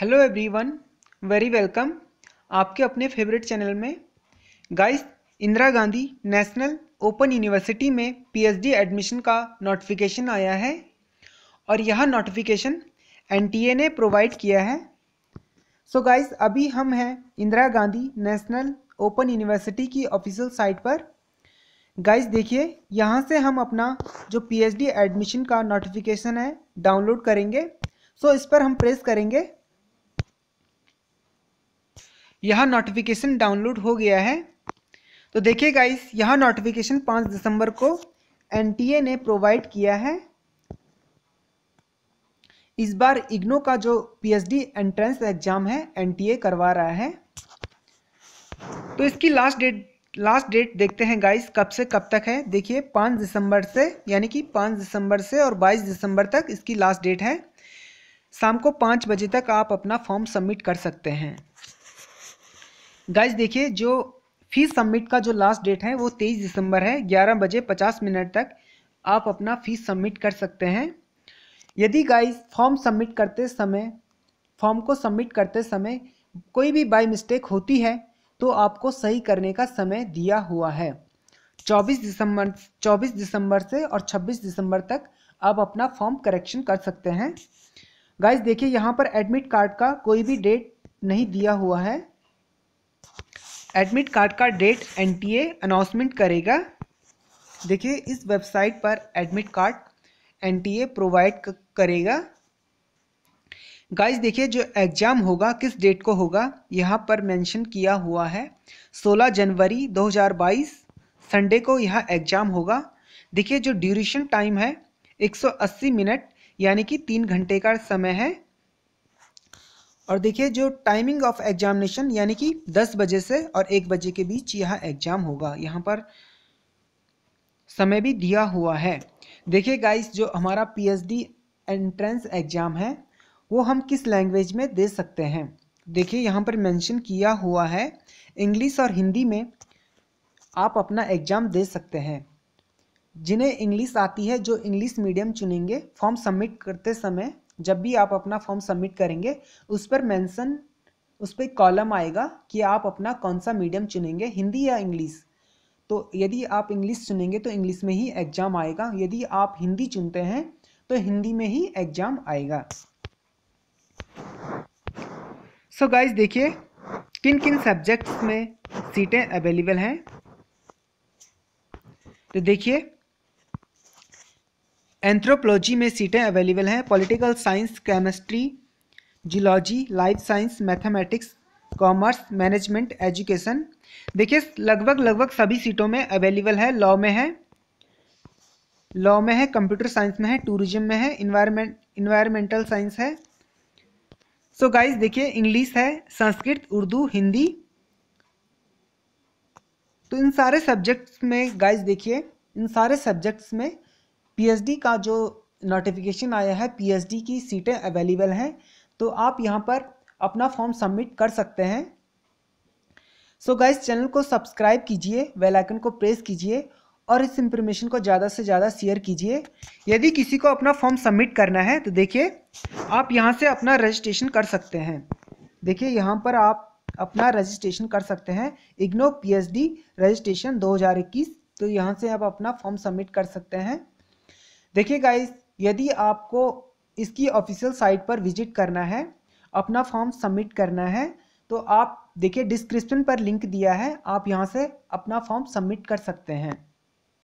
hello everyone very welcome आपके अपने favourite channel में guys Indira Gandhi national open university में पीएचडी एडमिशन का नोटिफिकेशन आया है और यह नोटिफिकेशन एनटीए ने प्रोवाइड किया है सो so गाइस अभी हम हैं Indira Gandhi national open university की ऑफिशियल साइट पर गाइस देखिए यहाँ से हम अपना जो पी एडमिशन का नोटिफिकेशन है डाउनलोड करेंगे सो so इस पर हम प्रेस करेंगे यहाँ नोटिफिकेशन डाउनलोड हो गया है तो देखिए गाइस यहाँ नोटिफिकेशन पाँच दिसंबर को एनटीए ने प्रोवाइड किया है इस बार इग्नो का जो पीएचडी एंट्रेंस एग्जाम है एनटीए करवा रहा है तो इसकी लास्ट डेट लास्ट डेट देखते हैं गाइस कब से कब तक है देखिए पाँच दिसंबर से यानी कि पाँच दिसंबर से और बाईस दिसंबर तक इसकी लास्ट डेट है शाम को पाँच बजे तक आप अपना फॉर्म सबमिट कर सकते हैं गाइज देखिए जो फीस सबमिट का जो लास्ट डेट है वो तेईस दिसंबर है ग्यारह बजे पचास मिनट तक आप अपना फीस सबमिट कर सकते हैं यदि गाइज फॉर्म सबमिट करते समय फॉर्म को सबमिट करते समय कोई भी बाई मिस्टेक होती है तो आपको सही करने का समय दिया हुआ है 24 दिसंबर 24 दिसंबर से और 26 दिसंबर तक आप अपना फॉर्म करेक्शन कर सकते हैं गाइज देखिए यहाँ पर एडमिट कार्ड का कोई भी डेट नहीं दिया हुआ है एडमिट कार्ड का डेट एनटीए अनाउंसमेंट करेगा देखिए इस वेबसाइट पर एडमिट कार्ड एनटीए प्रोवाइड करेगा गाइस देखिए जो एग्ज़ाम होगा किस डेट को होगा यहाँ पर मेंशन किया हुआ है 16 जनवरी 2022 संडे को यह एग्ज़ाम होगा देखिए जो ड्यूरेशन टाइम है 180 मिनट यानी कि तीन घंटे का समय है और देखिए जो टाइमिंग ऑफ एग्जामिनेशन यानी कि 10 बजे से और 1 बजे के बीच यह एग्ज़ाम होगा यहाँ पर समय भी दिया हुआ है देखिए गाइस जो हमारा पीएचडी एंट्रेंस एग्ज़ाम है वो हम किस लैंग्वेज में दे सकते हैं देखिए यहाँ पर मेंशन किया हुआ है इंग्लिश और हिंदी में आप अपना एग्ज़ाम दे सकते हैं जिन्हें इंग्लिश आती है जो इंग्लिश मीडियम चुनेंगे फॉर्म सबमिट करते समय जब भी आप अपना फॉर्म सबमिट करेंगे उस पर मेंशन उस पर कॉलम आएगा कि आप अपना कौन सा मीडियम चुनेंगे हिंदी या इंग्लिश तो यदि आप इंग्लिश चुनेंगे तो इंग्लिश में ही एग्ज़ाम आएगा यदि आप हिंदी चुनते हैं तो हिंदी में ही एग्ज़ाम आएगा सो so देखिए किन किन सब्जेक्ट्स में सीटें अवेलेबल हैं तो देखिए एंथ्रोपोलॉजी में सीटें अवेलेबल हैं political science chemistry geology life science mathematics commerce management education देखिए लगभग लगभग सभी सीटों में अवेलेबल है लॉ में है लॉ में है कंप्यूटर साइंस में है टूरिज्म में है इन्वायरमेंट इन्वायरमेंटल साइंस है सो गाइस देखिए इंग्लिश है संस्कृत उर्दू हिंदी तो इन सारे सब्जेक्ट्स में गाइस देखिए इन सारे सब्जेक्ट्स में पीएचडी का जो नोटिफिकेशन आया है पीएचडी की सीटें अवेलेबल हैं तो आप यहाँ पर अपना फॉर्म सबमिट कर सकते हैं सो so गाइस चैनल को सब्सक्राइब कीजिए बेल आइकन को प्रेस कीजिए और इस इंफॉर्मेशन को ज़्यादा से ज़्यादा शेयर कीजिए यदि किसी को अपना फॉर्म सबमिट करना है तो देखिए आप यहाँ से अपना रजिस्ट्रेशन कर सकते हैं देखिए यहाँ पर आप अपना रजिस्ट्रेशन कर सकते हैं इग्नो पीएचडी रजिस्ट्रेशन 2021 तो यहाँ से आप अपना फॉर्म सबमिट कर सकते हैं देखिए गाइस यदि आपको इसकी ऑफिशियल साइट पर विजिट करना है अपना फॉर्म सबमिट करना है तो आप देखिए डिस्क्रिप्शन पर लिंक दिया है आप यहाँ से अपना फॉर्म सबमिट कर सकते हैं